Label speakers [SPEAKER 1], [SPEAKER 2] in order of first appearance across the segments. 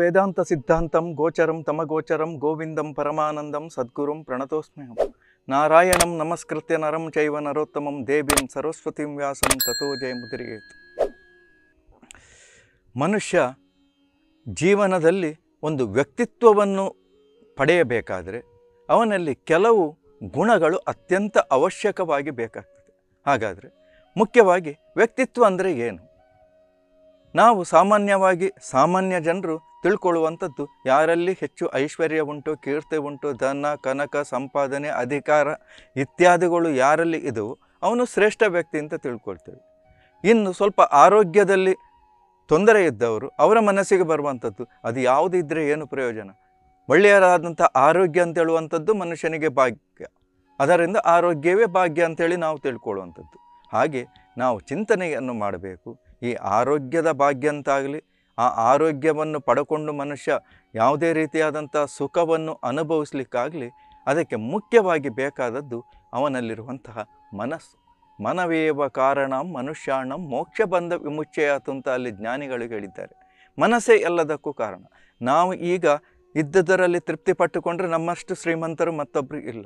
[SPEAKER 1] ವೇದಾಂತ ಸಿದ್ಧಾಂತಂ ಗೋಚರಂ ತಮಗೋಚರಂ ಗೋವಿಂದಂ ಪರಮಾನಂದಂ ಸದ್ಗುರುಂ ಪ್ರಣತೋಸ್ಮ್ಯಹಂ ನಾರಾಯಣಂ ನಮಸ್ಕೃತ್ಯ ನರಂ ಚೈವ ನರೋತ್ತಮಂ ದೇವಿಂ ಸರಸ್ವತಿಂ ವ್ಯಾಸಂ ತಥೋ ಜಯ ಮನುಷ್ಯ ಜೀವನದಲ್ಲಿ ಒಂದು ವ್ಯಕ್ತಿತ್ವವನ್ನು ಪಡೆಯಬೇಕಾದರೆ ಅವನಲ್ಲಿ ಕೆಲವು ಗುಣಗಳು ಅತ್ಯಂತ ಅವಶ್ಯಕವಾಗಿ ಬೇಕಾಗ್ತದೆ ಹಾಗಾದರೆ ಮುಖ್ಯವಾಗಿ ವ್ಯಕ್ತಿತ್ವ ಅಂದರೆ ಏನು ನಾವು ಸಾಮಾನ್ಯವಾಗಿ ಸಾಮಾನ್ಯ ಜನರು ತಿಳ್ಕೊಳ್ಳುವಂಥದ್ದು ಯಾರಲ್ಲಿ ಹೆಚ್ಚು ಐಶ್ವರ್ಯ ಉಂಟು ಕೀರ್ತಿ ಉಂಟು ಧನ ಕನಕ ಸಂಪಾದನೆ ಅಧಿಕಾರ ಇತ್ಯಾದಿಗಳು ಯಾರಲ್ಲಿ ಇದ್ದವು ಅವನು ಶ್ರೇಷ್ಠ ವ್ಯಕ್ತಿ ಅಂತ ತಿಳ್ಕೊಳ್ತೇವೆ ಇನ್ನು ಸ್ವಲ್ಪ ಆರೋಗ್ಯದಲ್ಲಿ ತೊಂದರೆ ಇದ್ದವರು ಅವರ ಮನಸ್ಸಿಗೆ ಬರುವಂಥದ್ದು ಅದು ಯಾವುದಿದ್ದರೆ ಏನು ಪ್ರಯೋಜನ ಒಳ್ಳೆಯದಾದಂಥ ಆರೋಗ್ಯ ಅಂತೇಳುವಂಥದ್ದು ಮನುಷ್ಯನಿಗೆ ಭಾಗ್ಯ ಅದರಿಂದ ಆರೋಗ್ಯವೇ ಭಾಗ್ಯ ಅಂತೇಳಿ ನಾವು ತಿಳ್ಕೊಳ್ಳುವಂಥದ್ದು ಹಾಗೆ ನಾವು ಚಿಂತನೆಯನ್ನು ಮಾಡಬೇಕು ಈ ಆರೋಗ್ಯದ ಭಾಗ್ಯ ಅಂತಾಗಲಿ ಆ ಆರೋಗ್ಯವನ್ನು ಪಡ್ಕೊಂಡು ಮನುಷ್ಯ ಯಾವುದೇ ರೀತಿಯಾದಂಥ ಸುಖವನ್ನು ಅನುಭವಿಸ್ಲಿಕ್ಕಾಗಲಿ ಅದಕ್ಕೆ ಮುಖ್ಯವಾಗಿ ಬೇಕಾದದ್ದು ಅವನಲ್ಲಿರುವಂತಹ ಮನಸ್ಸು ಮನವೇವ ಕಾರಣ ಮನುಷ್ಯಾಣಂ ಮೋಕ್ಷ ಬಂಧ ವಿಮುಚ್ಚೆಯಾತು ಅಂತ ಅಲ್ಲಿ ಜ್ಞಾನಿಗಳು ಹೇಳಿದ್ದಾರೆ ಮನಸ್ಸೇ ಎಲ್ಲದಕ್ಕೂ ಕಾರಣ ನಾವು ಈಗ ಇದ್ದದರಲ್ಲಿ ತೃಪ್ತಿ ಪಟ್ಟುಕೊಂಡ್ರೆ ನಮ್ಮಷ್ಟು ಶ್ರೀಮಂತರು ಮತ್ತೊಬ್ಬರು ಇಲ್ಲ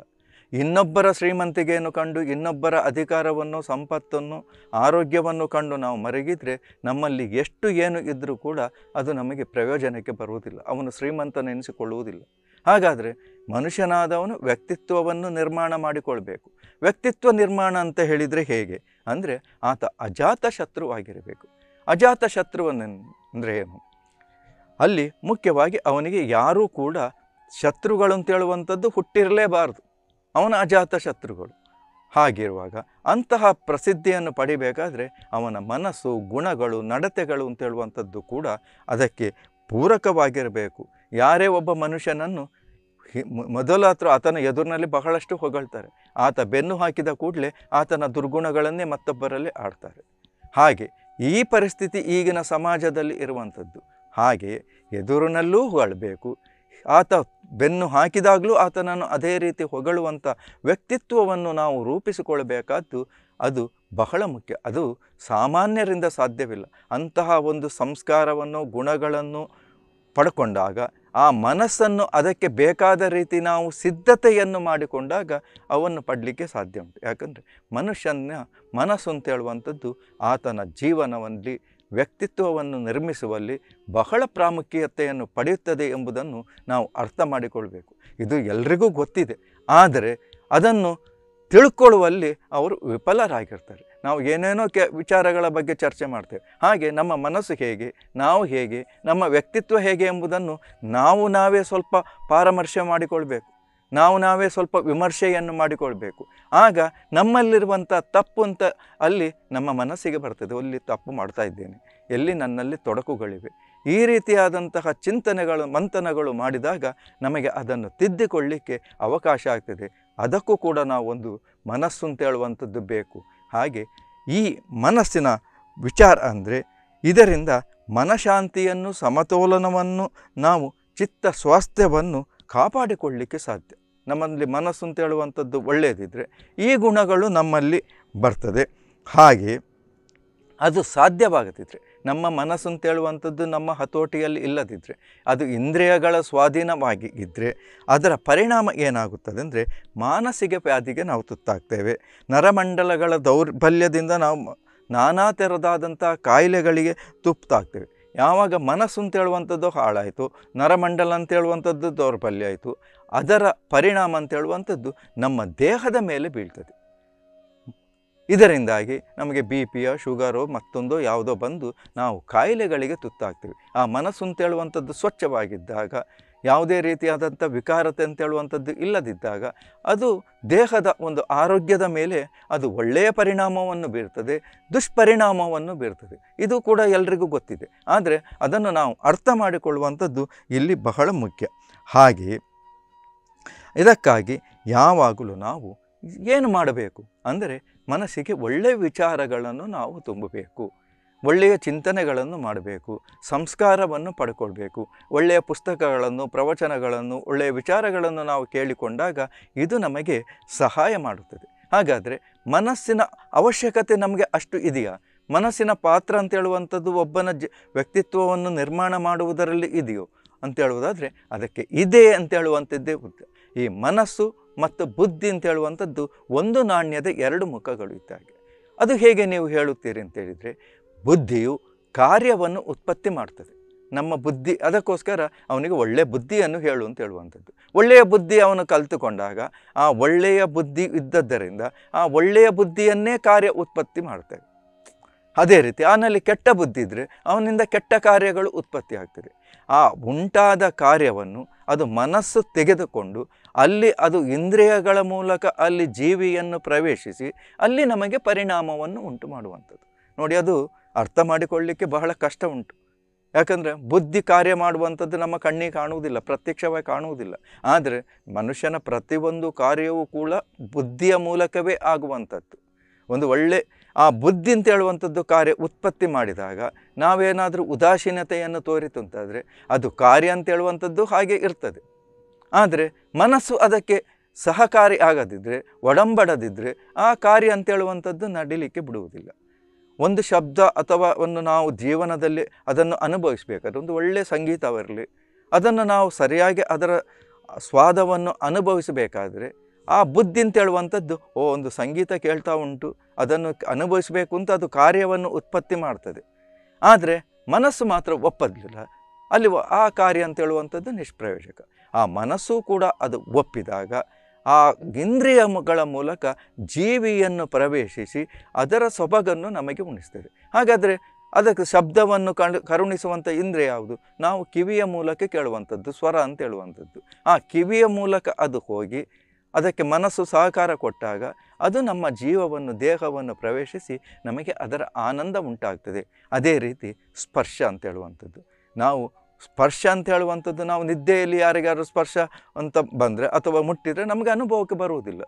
[SPEAKER 1] ಇನ್ನೊಬ್ಬರ ಶ್ರೀಮಂತಿಕೆಯನ್ನು ಕಂಡು ಇನ್ನೊಬ್ಬರ ಅಧಿಕಾರವನ್ನು ಸಂಪತ್ತನ್ನು ಆರೋಗ್ಯವನ್ನು ಕಂಡು ನಾವು ಮರಗಿದರೆ ನಮ್ಮಲ್ಲಿ ಎಷ್ಟು ಏನು ಇದ್ದರೂ ಕೂಡ ಅದು ನಮಗೆ ಪ್ರಯೋಜನಕ್ಕೆ ಬರುವುದಿಲ್ಲ ಅವನು ಶ್ರೀಮಂತನೆನಿಸಿಕೊಳ್ಳುವುದಿಲ್ಲ ಹಾಗಾದರೆ ಮನುಷ್ಯನಾದವನು ವ್ಯಕ್ತಿತ್ವವನ್ನು ನಿರ್ಮಾಣ ಮಾಡಿಕೊಳ್ಬೇಕು ವ್ಯಕ್ತಿತ್ವ ನಿರ್ಮಾಣ ಅಂತ ಹೇಳಿದರೆ ಹೇಗೆ ಅಂದರೆ ಆತ ಅಜಾತ ಶತ್ರುವಾಗಿರಬೇಕು ಅಜಾತ ಶತ್ರುವನ್ನು ಅಂದರೆ ಏನು ಅಲ್ಲಿ ಮುಖ್ಯವಾಗಿ ಅವನಿಗೆ ಯಾರೂ ಕೂಡ ಶತ್ರುಗಳು ಅಂತೇಳುವಂಥದ್ದು ಹುಟ್ಟಿರಲೇಬಾರದು ಅವನ ಅಜಾತ ಶತ್ರುಗಳು ಹಾಗಿರುವಾಗ ಅಂತಹ ಪ್ರಸಿದ್ಧಿಯನ್ನು ಪಡಿಬೇಕಾದರೆ ಅವನ ಮನಸ್ಸು ಗುಣಗಳು ನಡತೆಗಳು ಅಂತ ಹೇಳುವಂಥದ್ದು ಕೂಡ ಅದಕ್ಕೆ ಪೂರಕವಾಗಿರಬೇಕು ಯಾರೇ ಒಬ್ಬ ಮನುಷ್ಯನನ್ನು ಮೊದಲ ಆತನ ಎದುರಿನಲ್ಲಿ ಬಹಳಷ್ಟು ಹೊಗಳ್ತಾರೆ ಆತ ಬೆನ್ನು ಹಾಕಿದ ಕೂಡಲೇ ಆತನ ದುರ್ಗುಣಗಳನ್ನೇ ಮತ್ತೊಬ್ಬರಲ್ಲಿ ಆಡ್ತಾರೆ ಹಾಗೆ ಈ ಪರಿಸ್ಥಿತಿ ಈಗಿನ ಸಮಾಜದಲ್ಲಿ ಇರುವಂಥದ್ದು ಹಾಗೆ ಎದುರಿನಲ್ಲೂ ಹೊಗಳಬೇಕು ಆತ ಬೆನ್ನು ಹಾಕಿದಾಗಲೂ ಆತನನ್ನು ಅದೇ ರೀತಿ ಹೊಗಳುವಂಥ ವ್ಯಕ್ತಿತ್ವವನ್ನು ನಾವು ರೂಪಿಸಿಕೊಳ್ಳಬೇಕಾದ್ದು ಅದು ಬಹಳ ಮುಖ್ಯ ಅದು ಸಾಮಾನ್ಯರಿಂದ ಸಾಧ್ಯವಿಲ್ಲ ಅಂತಹ ಒಂದು ಸಂಸ್ಕಾರವನ್ನು ಗುಣಗಳನ್ನು ಪಡ್ಕೊಂಡಾಗ ಆ ಮನಸ್ಸನ್ನು ಅದಕ್ಕೆ ಬೇಕಾದ ರೀತಿ ನಾವು ಸಿದ್ಧತೆಯನ್ನು ಮಾಡಿಕೊಂಡಾಗ ಅವನ್ನು ಪಡಲಿಕ್ಕೆ ಸಾಧ್ಯ ಉಂಟು ಯಾಕಂದರೆ ಮನುಷ್ಯನ ಮನಸ್ಸು ಅಂತ ಹೇಳುವಂಥದ್ದು ಆತನ ಜೀವನವನ್ನು ವ್ಯಕ್ತಿತ್ವವನ್ನು ನಿರ್ಮಿಸುವಲ್ಲಿ ಬಹಳ ಪ್ರಾಮುಖ್ಯತೆಯನ್ನು ಪಡೆಯುತ್ತದೆ ಎಂಬುದನ್ನು ನಾವು ಅರ್ಥ ಮಾಡಿಕೊಳ್ಬೇಕು ಇದು ಎಲ್ರಿಗೂ ಗೊತ್ತಿದೆ ಆದರೆ ಅದನ್ನು ತಿಳ್ಕೊಳ್ಳುವಲ್ಲಿ ಅವರು ವಿಫಲರಾಗಿರ್ತಾರೆ ನಾವು ಏನೇನೋ ಕೆ ವಿಚಾರಗಳ ಬಗ್ಗೆ ಚರ್ಚೆ ಮಾಡ್ತೇವೆ ಹಾಗೆ ನಮ್ಮ ಮನಸ್ಸು ಹೇಗೆ ನಾವು ಹೇಗೆ ನಮ್ಮ ವ್ಯಕ್ತಿತ್ವ ಹೇಗೆ ಎಂಬುದನ್ನು ನಾವು ನಾವೇ ಸ್ವಲ್ಪ ಪಾರಮರ್ಶೆ ಮಾಡಿಕೊಳ್ಬೇಕು ನಾವು ನಾವೇ ಸ್ವಲ್ಪ ವಿಮರ್ಶೆಯನ್ನು ಮಾಡಿಕೊಳ್ಬೇಕು ಆಗ ನಮ್ಮಲ್ಲಿರುವಂಥ ತಪ್ಪು ಅಂತ ಅಲ್ಲಿ ನಮ್ಮ ಮನಸ್ಸಿಗೆ ಬರ್ತದೆ ಅಲ್ಲಿ ತಪ್ಪು ಮಾಡ್ತಾ ಇದ್ದೇನೆ ಎಲ್ಲಿ ನನ್ನಲ್ಲಿ ತೊಡಕುಗಳಿವೆ ಈ ರೀತಿಯಾದಂತಹ ಚಿಂತನೆಗಳು ಮಂಥನಗಳು ಮಾಡಿದಾಗ ನಮಗೆ ಅದನ್ನು ತಿದ್ದಿಕೊಳ್ಳಿಕ್ಕೆ ಅವಕಾಶ ಆಗ್ತದೆ ಅದಕ್ಕೂ ಕೂಡ ನಾವು ಒಂದು ಮನಸ್ಸು ಅಂತ ಹೇಳುವಂಥದ್ದು ಬೇಕು ಹಾಗೆ ಈ ಮನಸ್ಸಿನ ವಿಚಾರ ಅಂದರೆ ಇದರಿಂದ ಮನಶಾಂತಿಯನ್ನು ಸಮತೋಲನವನ್ನು ನಾವು ಚಿತ್ತ ಸ್ವಾಸ್ಥ್ಯವನ್ನು ಕಾಪಾಡಿಕೊಳ್ಳಲಿಕ್ಕೆ ಸಾಧ್ಯ ನಮ್ಮಲ್ಲಿ ಮನಸ್ಸು ಅಂತ ಹೇಳುವಂಥದ್ದು ಒಳ್ಳೆಯದಿದ್ದರೆ ಈ ಗುಣಗಳು ನಮ್ಮಲ್ಲಿ ಬರ್ತದೆ ಹಾಗೆ ಅದು ಸಾಧ್ಯವಾಗದಿದ್ದರೆ ನಮ್ಮ ಮನಸ್ಸು ಅಂತ ಹೇಳುವಂಥದ್ದು ನಮ್ಮ ಹತೋಟಿಯಲ್ಲಿ ಇಲ್ಲದಿದ್ದರೆ ಅದು ಇಂದ್ರಿಯಗಳ ಸ್ವಾಧೀನವಾಗಿ ಇದ್ದರೆ ಅದರ ಪರಿಣಾಮ ಏನಾಗುತ್ತದೆ ಅಂದರೆ ಮಾನಸಿಕ ವ್ಯಾಧಿಗೆ ನಾವು ತುತ್ತಾಗ್ತೇವೆ ನರಮಂಡಲಗಳ ದೌರ್ಬಲ್ಯದಿಂದ ನಾವು ನಾನಾ ಥರದಾದಂಥ ಕಾಯಿಲೆಗಳಿಗೆ ತುಪ್ತಾಗ್ತೇವೆ ಯಾವಾಗ ಮನಸ್ಸು ಅಂತ ಹೇಳುವಂಥದ್ದು ಹಾಳಾಯಿತು ನರಮಂಡಲ ಅಂತೇಳುವಂಥದ್ದು ದೌರ್ಬಲ್ಯ ಆಯಿತು ಅದರ ಪರಿಣಾಮ ಅಂತ ಹೇಳುವಂಥದ್ದು ನಮ್ಮ ದೇಹದ ಮೇಲೆ ಬೀಳ್ತದೆ ಇದರಿಂದಾಗಿ ನಮಗೆ ಬಿ ಪಿಯ ಶುಗರು ಮತ್ತೊಂದೋ ಯಾವುದೋ ಬಂದು ನಾವು ಕಾಯಿಲೆಗಳಿಗೆ ತುತ್ತಾಗ್ತೀವಿ ಆ ಮನಸ್ಸು ಹೇಳುವಂಥದ್ದು ಸ್ವಚ್ಛವಾಗಿದ್ದಾಗ ಯಾವುದೇ ರೀತಿಯಾದಂಥ ವಿಕಾರತೆ ಅಂತ ಹೇಳುವಂಥದ್ದು ಇಲ್ಲದಿದ್ದಾಗ ಅದು ದೇಹದ ಒಂದು ಆರೋಗ್ಯದ ಮೇಲೆ ಅದು ಒಳ್ಳೆಯ ಪರಿಣಾಮವನ್ನು ಬೀರ್ತದೆ ದುಷ್ಪರಿಣಾಮವನ್ನು ಬೀರ್ತದೆ ಇದು ಕೂಡ ಎಲ್ರಿಗೂ ಗೊತ್ತಿದೆ ಆದರೆ ಅದನ್ನು ನಾವು ಅರ್ಥ ಮಾಡಿಕೊಳ್ಳುವಂಥದ್ದು ಇಲ್ಲಿ ಬಹಳ ಮುಖ್ಯ ಹಾಗೆಯೇ ಇದಕ್ಕಾಗಿ ಯಾವಾಗಲೂ ನಾವು ಏನು ಮಾಡಬೇಕು ಅಂದರೆ ಮನಸ್ಸಿಗೆ ಒಳ್ಳೆಯ ವಿಚಾರಗಳನ್ನು ನಾವು ತುಂಬಬೇಕು ಒಳ್ಳೆಯ ಚಿಂತನೆಗಳನ್ನು ಮಾಡಬೇಕು ಸಂಸ್ಕಾರವನ್ನು ಪಡ್ಕೊಳ್ಬೇಕು ಒಳ್ಳೆಯ ಪುಸ್ತಕಗಳನ್ನು ಪ್ರವಚನಗಳನ್ನು ಒಳ್ಳೆಯ ವಿಚಾರಗಳನ್ನು ನಾವು ಕೇಳಿಕೊಂಡಾಗ ಇದು ನಮಗೆ ಸಹಾಯ ಮಾಡುತ್ತದೆ ಹಾಗಾದರೆ ಮನಸ್ಸಿನ ಅವಶ್ಯಕತೆ ನಮಗೆ ಅಷ್ಟು ಇದೆಯಾ ಮನಸ್ಸಿನ ಪಾತ್ರ ಅಂತೇಳುವಂಥದ್ದು ಒಬ್ಬನ ಜ ವ್ಯಕ್ತಿತ್ವವನ್ನು ನಿರ್ಮಾಣ ಮಾಡುವುದರಲ್ಲಿ ಇದೆಯೋ ಅಂತೇಳುವುದಾದರೆ ಅದಕ್ಕೆ ಇದೆ ಅಂತೇಳುವಂಥದ್ದೇ ಉದ್ದ ಈ ಮನಸ್ಸು ಮತ್ತು ಬುದ್ಧಿ ಅಂತ ಹೇಳುವಂಥದ್ದು ಒಂದು ನಾಣ್ಯದ ಎರಡು ಮುಖಗಳು ಇದ್ದಾಗೆ ಅದು ಹೇಗೆ ನೀವು ಹೇಳುತ್ತೀರಿ ಅಂತೇಳಿದರೆ ಬುದ್ಧಿಯು ಕಾರ್ಯವನ್ನು ಉತ್ಪತ್ತಿ ಮಾಡ್ತದೆ ನಮ್ಮ ಬುದ್ಧಿ ಅದಕ್ಕೋಸ್ಕರ ಅವನಿಗೆ ಒಳ್ಳೆಯ ಬುದ್ಧಿಯನ್ನು ಹೇಳು ಅಂತ ಹೇಳುವಂಥದ್ದು ಒಳ್ಳೆಯ ಬುದ್ಧಿ ಅವನು ಕಲಿತುಕೊಂಡಾಗ ಆ ಒಳ್ಳೆಯ ಬುದ್ಧಿ ಇದ್ದದ್ದರಿಂದ ಆ ಒಳ್ಳೆಯ ಬುದ್ಧಿಯನ್ನೇ ಕಾರ್ಯ ಉತ್ಪತ್ತಿ ಮಾಡ್ತೇವೆ ಅದೇ ರೀತಿ ಆನಲ್ಲಿ ಕೆಟ್ಟ ಬುದ್ಧಿ ಇದ್ದರೆ ಅವನಿಂದ ಕೆಟ್ಟ ಕಾರ್ಯಗಳು ಉತ್ಪತ್ತಿ ಆಗ್ತದೆ ಆ ಉಂಟಾದ ಕಾರ್ಯವನ್ನು ಅದು ಮನಸ್ಸು ತೆಗೆದುಕೊಂಡು ಅಲ್ಲಿ ಅದು ಇಂದ್ರಿಯಗಳ ಮೂಲಕ ಅಲ್ಲಿ ಜೀವಿಯನ್ನು ಪ್ರವೇಶಿಸಿ ಅಲ್ಲಿ ನಮಗೆ ಪರಿಣಾಮವನ್ನು ಉಂಟು ಮಾಡುವಂಥದ್ದು ನೋಡಿ ಅದು ಅರ್ಥ ಮಾಡಿಕೊಳ್ಳಲಿಕ್ಕೆ ಬಹಳ ಕಷ್ಟ ಉಂಟು ಯಾಕಂದರೆ ಬುದ್ಧಿ ಕಾರ್ಯ ಮಾಡುವಂಥದ್ದು ನಮ್ಮ ಕಣ್ಣಿಗೆ ಕಾಣುವುದಿಲ್ಲ ಪ್ರತ್ಯಕ್ಷವಾಗಿ ಕಾಣುವುದಿಲ್ಲ ಆದರೆ ಮನುಷ್ಯನ ಪ್ರತಿಯೊಂದು ಕಾರ್ಯವೂ ಕೂಡ ಬುದ್ಧಿಯ ಮೂಲಕವೇ ಆಗುವಂಥದ್ದು ಒಂದು ಒಳ್ಳೆ ಆ ಬುದ್ಧಿ ಅಂತ ಹೇಳುವಂಥದ್ದು ಕಾರ್ಯ ಉತ್ಪತ್ತಿ ಮಾಡಿದಾಗ ನಾವೇನಾದರೂ ಉದಾಸೀನತೆಯನ್ನು ತೋರಿತು ಅಂತಾದರೆ ಅದು ಕಾರ್ಯ ಅಂತ ಹೇಳುವಂಥದ್ದು ಹಾಗೆ ಇರ್ತದೆ ಆದರೆ ಮನಸ್ಸು ಅದಕ್ಕೆ ಸಹಕಾರಿ ಆಗದಿದ್ದರೆ ಒಡಂಬಡದಿದ್ದರೆ ಆ ಕಾರ್ಯ ಅಂತೇಳುವಂಥದ್ದು ನಡಿಲಿಕ್ಕೆ ಬಿಡುವುದಿಲ್ಲ ಒಂದು ಶಬ್ದ ಅಥವಾ ಒಂದು ನಾವು ಜೀವನದಲ್ಲಿ ಅದನ್ನು ಅನುಭವಿಸಬೇಕಾದ್ರೆ ಒಂದು ಒಳ್ಳೆಯ ಸಂಗೀತವಿರಲಿ ಅದನ್ನು ನಾವು ಸರಿಯಾಗಿ ಅದರ ಸ್ವಾದವನ್ನು ಅನುಭವಿಸಬೇಕಾದ್ರೆ ಆ ಬುದ್ಧಿ ಅಂತೇಳುವಂಥದ್ದು ಓ ಒಂದು ಸಂಗೀತ ಕೇಳ್ತಾ ಉಂಟು ಅದನ್ನು ಅನುಭವಿಸಬೇಕು ಅಂತ ಅದು ಕಾರ್ಯವನ್ನು ಉತ್ಪತ್ತಿ ಮಾಡ್ತದೆ ಆದರೆ ಮನಸ್ಸು ಮಾತ್ರ ಒಪ್ಪದಿಲ್ಲ ಅಲ್ಲಿ ಆ ಕಾರ್ಯ ಅಂತೇಳುವಂಥದ್ದು ನಿಷ್ಪ್ರಯೋಜಕ ಆ ಮನಸ್ಸು ಕೂಡ ಅದು ಒಪ್ಪಿದಾಗ ಆ ಇಂದ್ರಿಯಗಳ ಮೂಲಕ ಜೀವಿಯನ್ನು ಪ್ರವೇಶಿಸಿ ಅದರ ಸೊಬಗನ್ನು ನಮಗೆ ಉಣಿಸ್ತದೆ ಹಾಗಾದರೆ ಅದಕ್ಕೆ ಶಬ್ದವನ್ನು ಕಂಡು ಕರುಣಿಸುವಂಥ ಇಂದ್ರಿಯ ಯಾವುದು ನಾವು ಕಿವಿಯ ಮೂಲಕ ಕೇಳುವಂಥದ್ದು ಸ್ವರ ಅಂತ ಹೇಳುವಂಥದ್ದು ಆ ಕಿವಿಯ ಮೂಲಕ ಅದು ಹೋಗಿ ಅದಕ್ಕೆ ಮನಸ್ಸು ಸಹಕಾರ ಕೊಟ್ಟಾಗ ಅದು ನಮ್ಮ ಜೀವವನ್ನು ದೇಹವನ್ನು ಪ್ರವೇಶಿಸಿ ನಮಗೆ ಅದರ ಆನಂದ ಉಂಟಾಗ್ತದೆ ಅದೇ ರೀತಿ ಸ್ಪರ್ಶ ಅಂತ ಹೇಳುವಂಥದ್ದು ನಾವು ಸ್ಪರ್ಶ ಅಂತ ಹೇಳುವಂಥದ್ದು ನಾವು ನಿದ್ದೆಯಲ್ಲಿ ಯಾರಿಗಾದ್ರೂ ಸ್ಪರ್ಶ ಅಂತ ಬಂದರೆ ಅಥವಾ ಮುಟ್ಟಿದರೆ ನಮಗೆ ಅನುಭವಕ್ಕೆ ಬರುವುದಿಲ್ಲ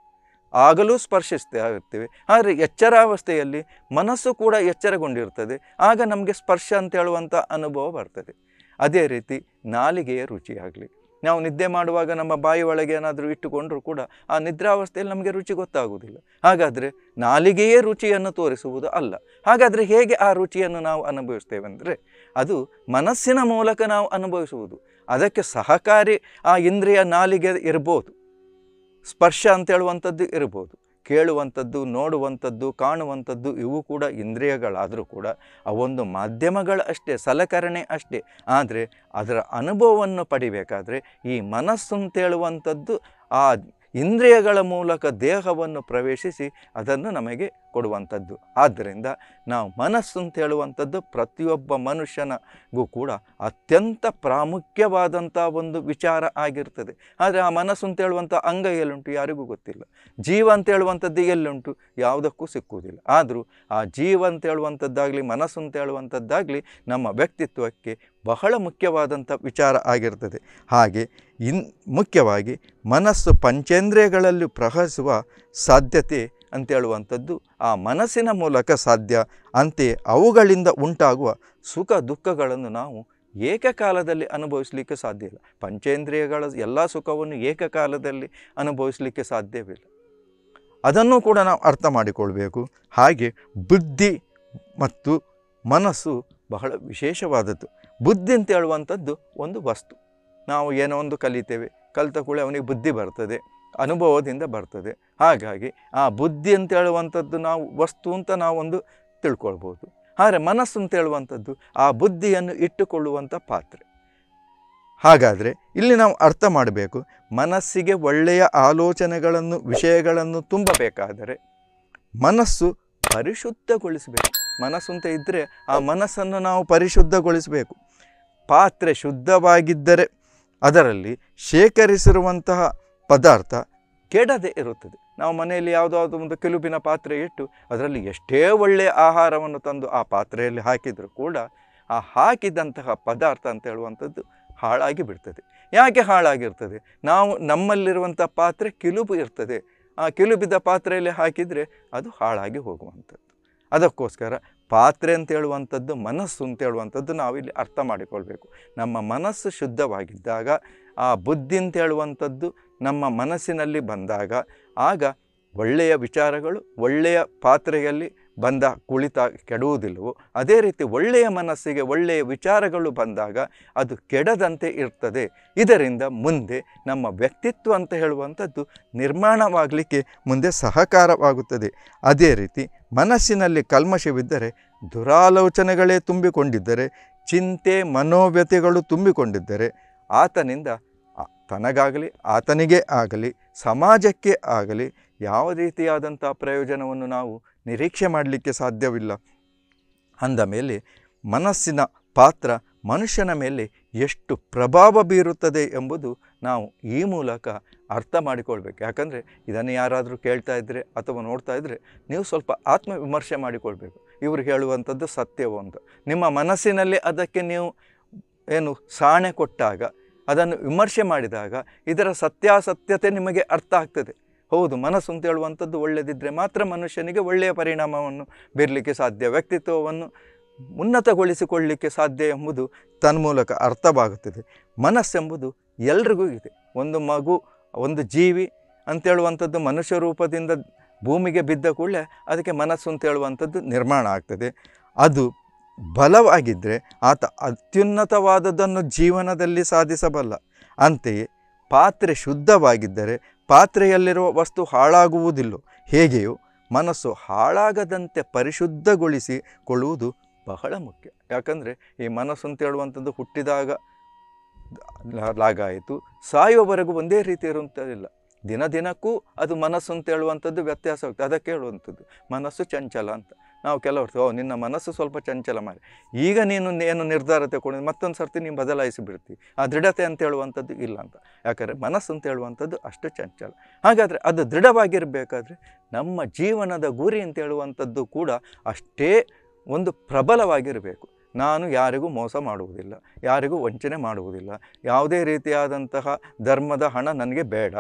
[SPEAKER 1] ಆಗಲೂ ಸ್ಪರ್ಶಿಸ್ತೇ ಆಗುತ್ತೇವೆ ಆದರೆ ಎಚ್ಚರಾವಸ್ಥೆಯಲ್ಲಿ ಮನಸ್ಸು ಕೂಡ ಎಚ್ಚರಗೊಂಡಿರ್ತದೆ ಆಗ ನಮಗೆ ಸ್ಪರ್ಶ ಅಂತ ಹೇಳುವಂಥ ಅನುಭವ ಬರ್ತದೆ ಅದೇ ರೀತಿ ನಾಲಿಗೆಯ ರುಚಿಯಾಗಲಿ ನಾವು ನಿದ್ದೆ ಮಾಡುವಾಗ ನಮ್ಮ ಬಾಯಿ ಒಳಗೆ ಏನಾದರೂ ಇಟ್ಟುಕೊಂಡರೂ ಕೂಡ ಆ ನಿದ್ರಾವಸ್ಥೆಯಲ್ಲಿ ನಮಗೆ ರುಚಿ ಗೊತ್ತಾಗುವುದಿಲ್ಲ ಹಾಗಾದರೆ ನಾಲಿಗೆಯೇ ರುಚಿಯನ್ನು ತೋರಿಸುವುದು ಅಲ್ಲ ಹಾಗಾದರೆ ಹೇಗೆ ಆ ರುಚಿಯನ್ನು ನಾವು ಅಂದರೆ ಅದು ಮನಸ್ಸಿನ ಮೂಲಕ ನಾವು ಅನುಭವಿಸುವುದು ಅದಕ್ಕೆ ಸಹಕಾರಿ ಆ ಇಂದ್ರಿಯ ನಾಲಿಗೆ ಇರ್ಬೋದು ಸ್ಪರ್ಶ ಅಂತೇಳುವಂಥದ್ದು ಇರ್ಬೋದು ಕೇಳುವಂಥದ್ದು ನೋಡುವಂಥದ್ದು ಕಾಣುವಂಥದ್ದು ಇವು ಕೂಡ ಇಂದ್ರಿಯಗಳಾದರೂ ಕೂಡ ಆ ಮಾಧ್ಯಮಗಳು ಅಷ್ಟೇ ಸಲಕರಣೆ ಅಷ್ಟೇ ಆದರೆ ಅದರ ಅನುಭವವನ್ನು ಪಡಿಬೇಕಾದರೆ ಈ ಮನಸ್ಸು ಅಂತೇಳುವಂಥದ್ದು ಆ ಇಂದ್ರಿಯಗಳ ಮೂಲಕ ದೇಹವನ್ನು ಪ್ರವೇಶಿಸಿ ಅದನ್ನು ನಮಗೆ ಕೊಡುವಂಥದ್ದು ಆದ್ದರಿಂದ ನಾವು ಮನಸ್ಸು ಅಂತ ಹೇಳುವಂಥದ್ದು ಪ್ರತಿಯೊಬ್ಬ ಮನುಷ್ಯನಗೂ ಕೂಡ ಅತ್ಯಂತ ಪ್ರಾಮುಖ್ಯವಾದಂಥ ಒಂದು ವಿಚಾರ ಆಗಿರ್ತದೆ ಆದರೆ ಆ ಮನಸ್ಸು ಅಂತ ಹೇಳುವಂಥ ಅಂಗ ಎಲ್ಲುಂಟು ಯಾರಿಗೂ ಗೊತ್ತಿಲ್ಲ ಜೀವ ಅಂತ ಹೇಳುವಂಥದ್ದು ಎಲ್ಲುಂಟು ಯಾವುದಕ್ಕೂ ಸಿಕ್ಕುವುದಿಲ್ಲ ಆದರೂ ಆ ಜೀವ ಅಂತ ಹೇಳುವಂಥದ್ದಾಗಲಿ ಮನಸ್ಸು ಅಂತ ಹೇಳುವಂಥದ್ದಾಗಲಿ ನಮ್ಮ ವ್ಯಕ್ತಿತ್ವಕ್ಕೆ ಬಹಳ ಮುಖ್ಯವಾದಂಥ ವಿಚಾರ ಆಗಿರ್ತದೆ ಹಾಗೆ ಇನ್ ಮುಖ್ಯವಾಗಿ ಮನಸ್ಸು ಪಂಚೇಂದ್ರಿಯಗಳಲ್ಲಿ ಪ್ರಹರಿಸುವ ಸಾಧ್ಯತೆ ಅಂತೇಳುವಂಥದ್ದು ಆ ಮನಸ್ಸಿನ ಮೂಲಕ ಸಾಧ್ಯ ಅಂತೆ ಅವುಗಳಿಂದ ಉಂಟಾಗುವ ಸುಖ ದುಃಖಗಳನ್ನು ನಾವು ಏಕಕಾಲದಲ್ಲಿ ಅನುಭವಿಸಲಿಕ್ಕೆ ಸಾಧ್ಯ ಇಲ್ಲ ಪಂಚೇಂದ್ರಿಯಗಳ ಎಲ್ಲ ಸುಖವನ್ನು ಏಕಕಾಲದಲ್ಲಿ ಅನುಭವಿಸಲಿಕ್ಕೆ ಸಾಧ್ಯವಿಲ್ಲ ಅದನ್ನು ಕೂಡ ನಾವು ಅರ್ಥ ಮಾಡಿಕೊಳ್ಬೇಕು ಹಾಗೆ ಬುದ್ಧಿ ಮತ್ತು ಮನಸ್ಸು ಬಹಳ ವಿಶೇಷವಾದದ್ದು ಬುದ್ಧಿ ಅಂತ ಹೇಳುವಂಥದ್ದು ಒಂದು ವಸ್ತು ನಾವು ಏನೋ ಒಂದು ಕಲಿತೇವೆ ಕಲಿತ ಕೂಡ ಅವನಿಗೆ ಬುದ್ಧಿ ಬರ್ತದೆ ಅನುಭವದಿಂದ ಬರ್ತದೆ ಹಾಗಾಗಿ ಆ ಬುದ್ಧಿ ಅಂತ ಹೇಳುವಂಥದ್ದು ನಾವು ವಸ್ತು ಅಂತ ನಾವೊಂದು ತಿಳ್ಕೊಳ್ಬೋದು ಆದರೆ ಮನಸ್ಸು ಅಂತ ಹೇಳುವಂಥದ್ದು ಆ ಬುದ್ಧಿಯನ್ನು ಇಟ್ಟುಕೊಳ್ಳುವಂಥ ಪಾತ್ರೆ ಹಾಗಾದರೆ ಇಲ್ಲಿ ನಾವು ಅರ್ಥ ಮಾಡಬೇಕು ಮನಸ್ಸಿಗೆ ಒಳ್ಳೆಯ ಆಲೋಚನೆಗಳನ್ನು ವಿಷಯಗಳನ್ನು ತುಂಬಬೇಕಾದರೆ ಮನಸ್ಸು ಪರಿಶುದ್ಧಗೊಳಿಸಬೇಕು ಮನಸ್ಸು ಅಂತ ಇದ್ದರೆ ಆ ಮನಸ್ಸನ್ನು ನಾವು ಪರಿಶುದ್ಧಗೊಳಿಸಬೇಕು ಪಾತ್ರೆ ಶುದ್ಧವಾಗಿದ್ದರೆ ಅದರಲ್ಲಿ ಶೇಖರಿಸಿರುವಂತಹ ಪದಾರ್ಥ ಕೆಡದೆ ಇರುತ್ತದೆ ನಾವು ಮನೆಯಲ್ಲಿ ಯಾವುದಾದ್ರೂ ಒಂದು ಕೆಲುಬಿನ ಪಾತ್ರೆ ಇಟ್ಟು ಅದರಲ್ಲಿ ಎಷ್ಟೇ ಒಳ್ಳೆಯ ಆಹಾರವನ್ನು ತಂದು ಆ ಪಾತ್ರೆಯಲ್ಲಿ ಹಾಕಿದರೂ ಕೂಡ ಆ ಹಾಕಿದಂತಹ ಪದಾರ್ಥ ಅಂತ ಹೇಳುವಂಥದ್ದು ಹಾಳಾಗಿ ಬಿಡ್ತದೆ ಯಾಕೆ ಹಾಳಾಗಿರ್ತದೆ ನಾವು ನಮ್ಮಲ್ಲಿರುವಂಥ ಪಾತ್ರೆ ಕಿಲುಬು ಇರ್ತದೆ ಆ ಕಿಲುಬಿದ ಪಾತ್ರೆಯಲ್ಲಿ ಹಾಕಿದರೆ ಅದು ಹಾಳಾಗಿ ಹೋಗುವಂಥದ್ದು ಅದಕ್ಕೋಸ್ಕರ ಪಾತ್ರೆ ಅಂತ ಹೇಳುವಂಥದ್ದು ಮನಸ್ಸು ಅಂತ ಹೇಳುವಂಥದ್ದು ನಾವಿಲ್ಲಿ ಅರ್ಥ ಮಾಡಿಕೊಳ್ಬೇಕು ನಮ್ಮ ಮನಸ್ಸು ಶುದ್ಧವಾಗಿದ್ದಾಗ ಆ ಬುದ್ಧಿ ಅಂತ ಹೇಳುವಂಥದ್ದು ನಮ್ಮ ಮನಸ್ಸಿನಲ್ಲಿ ಬಂದಾಗ ಆಗ ಒಳ್ಳೆಯ ವಿಚಾರಗಳು ಒಳ್ಳೆಯ ಪಾತ್ರೆಯಲ್ಲಿ ಬಂದ ಕುಳಿತ ಕೆಡುವುದಿಲ್ಲವೋ ಅದೇ ರೀತಿ ಒಳ್ಳೆಯ ಮನಸ್ಸಿಗೆ ಒಳ್ಳೆಯ ವಿಚಾರಗಳು ಬಂದಾಗ ಅದು ಕೆಡದಂತೆ ಇರ್ತದೆ ಇದರಿಂದ ಮುಂದೆ ನಮ್ಮ ವ್ಯಕ್ತಿತ್ವ ಅಂತ ಹೇಳುವಂಥದ್ದು ನಿರ್ಮಾಣವಾಗಲಿಕ್ಕೆ ಮುಂದೆ ಸಹಕಾರವಾಗುತ್ತದೆ ಅದೇ ರೀತಿ ಮನಸ್ಸಿನಲ್ಲಿ ಕಲ್ಮಶವಿದ್ದರೆ ದುರಾಲೋಚನೆಗಳೇ ತುಂಬಿಕೊಂಡಿದ್ದರೆ ಚಿಂತೆ ಮನೋವ್ಯತೆಗಳು ತುಂಬಿಕೊಂಡಿದ್ದರೆ ಆತನಿಂದ ತನಗಾಗಲಿ ಆತನಿಗೆ ಆಗಲಿ ಸಮಾಜಕ್ಕೆ ಆಗಲಿ ಯಾವ ರೀತಿಯಾದಂಥ ಪ್ರಯೋಜನವನ್ನು ನಾವು ನಿರೀಕ್ಷೆ ಮಾಡಲಿಕ್ಕೆ ಸಾಧ್ಯವಿಲ್ಲ ಅಂದ ಮೇಲೆ ಮನಸ್ಸಿನ ಪಾತ್ರ ಮನುಷ್ಯನ ಮೇಲೆ ಎಷ್ಟು ಪ್ರಭಾವ ಬೀರುತ್ತದೆ ಎಂಬುದು ನಾವು ಈ ಮೂಲಕ ಅರ್ಥ ಮಾಡಿಕೊಳ್ಬೇಕು ಯಾಕಂದರೆ ಇದನ್ನು ಯಾರಾದರೂ ಕೇಳ್ತಾ ಇದ್ದರೆ ಅಥವಾ ನೋಡ್ತಾ ಇದ್ದರೆ ನೀವು ಸ್ವಲ್ಪ ಆತ್ಮವಿಮರ್ಶೆ ಮಾಡಿಕೊಳ್ಬೇಕು ಇವರು ಹೇಳುವಂಥದ್ದು ಸತ್ಯವೋ ಅಂತ ನಿಮ್ಮ ಮನಸ್ಸಿನಲ್ಲಿ ಅದಕ್ಕೆ ನೀವು ಏನು ಸಾಣೆ ಕೊಟ್ಟಾಗ ಅದನ್ನು ವಿಮರ್ಶೆ ಮಾಡಿದಾಗ ಇದರ ಸತ್ಯಾಸತ್ಯತೆ ನಿಮಗೆ ಅರ್ಥ ಆಗ್ತದೆ ಹೌದು ಮನಸ್ಸು ಅಂತ ಹೇಳುವಂಥದ್ದು ಒಳ್ಳೆಯದಿದ್ದರೆ ಮಾತ್ರ ಮನುಷ್ಯನಿಗೆ ಒಳ್ಳೆಯ ಪರಿಣಾಮವನ್ನು ಬೀರಲಿಕ್ಕೆ ಸಾಧ್ಯ ವ್ಯಕ್ತಿತ್ವವನ್ನು ಉನ್ನತಗೊಳಿಸಿಕೊಳ್ಳಲಿಕ್ಕೆ ಸಾಧ್ಯ ಎಂಬುದು ತನ್ಮೂಲಕ ಅರ್ಥವಾಗುತ್ತದೆ ಮನಸ್ಸೆಂಬುದು ಎಲ್ರಿಗೂ ಇದೆ ಒಂದು ಮಗು ಒಂದು ಜೀವಿ ಅಂತೇಳುವಂಥದ್ದು ಮನುಷ್ಯ ರೂಪದಿಂದ ಭೂಮಿಗೆ ಬಿದ್ದ ಕೂಡಲೇ ಅದಕ್ಕೆ ಮನಸ್ಸು ಅಂತ ಹೇಳುವಂಥದ್ದು ನಿರ್ಮಾಣ ಆಗ್ತದೆ ಅದು ಬಲವಾಗಿದ್ದರೆ ಆತ ಅತ್ಯುನ್ನತವಾದದನ್ನು ಜೀವನದಲ್ಲಿ ಸಾಧಿಸಬಲ್ಲ ಅಂತೆಯೇ ಪಾತ್ರೆ ಶುದ್ಧವಾಗಿದ್ದರೆ ಪಾತ್ರೆಯಲ್ಲಿರುವ ವಸ್ತು ಹಾಳಾಗುವುದಿಲ್ಲ ಹೇಗೆಯೋ ಮನಸ್ಸು ಹಾಳಾಗದಂತೆ ಪರಿಶುದ್ಧಗೊಳಿಸಿಕೊಳ್ಳುವುದು ಬಹಳ ಮುಖ್ಯ ಯಾಕಂದರೆ ಈ ಮನಸ್ಸು ಅಂತ ಹೇಳುವಂಥದ್ದು ಹುಟ್ಟಿದಾಗ ಲಾಗಾಯಿತು ಸಾಯುವವರೆಗೂ ಒಂದೇ ರೀತಿ ಇರುವಂಥದ್ದಿಲ್ಲ ದಿನ ದಿನಕ್ಕೂ ಅದು ಮನಸ್ಸು ಅಂತ ಹೇಳುವಂಥದ್ದು ವ್ಯತ್ಯಾಸ ಆಗ್ತದೆ ಅದಕ್ಕೆ ಹೇಳುವಂಥದ್ದು ಮನಸ್ಸು ಚಂಚಲ ಅಂತ ನಾವು ಕೆಲವರು ಓ ನಿನ್ನ ಮನಸ್ಸು ಸ್ವಲ್ಪ ಚಂಚಲ ಮಾಡಿ ಈಗ ನೀನು ಏನು ನಿರ್ಧಾರ ತಗೊಂಡು ಮತ್ತೊಂದು ಸರ್ತಿ ನೀನು ಬದಲಾಯಿಸಿಬಿಡ್ತೀವಿ ಆ ದೃಢತೆ ಅಂತ ಹೇಳುವಂಥದ್ದು ಇಲ್ಲ ಅಂತ ಯಾಕಂದರೆ ಮನಸ್ಸು ಅಂತ ಹೇಳುವಂಥದ್ದು ಅಷ್ಟು ಚಂಚಲ ಹಾಗಾದರೆ ಅದು ದೃಢವಾಗಿರಬೇಕಾದ್ರೆ ನಮ್ಮ ಜೀವನದ ಗುರಿ ಅಂತ ಹೇಳುವಂಥದ್ದು ಕೂಡ ಅಷ್ಟೇ ಒಂದು ಪ್ರಬಲವಾಗಿರಬೇಕು ನಾನು ಯಾರಿಗೂ ಮೋಸ ಮಾಡುವುದಿಲ್ಲ ಯಾರಿಗೂ ವಂಚನೆ ಮಾಡುವುದಿಲ್ಲ ಯಾವುದೇ ರೀತಿಯಾದಂತಹ ಧರ್ಮದ ಹಣ ನನಗೆ ಬೇಡ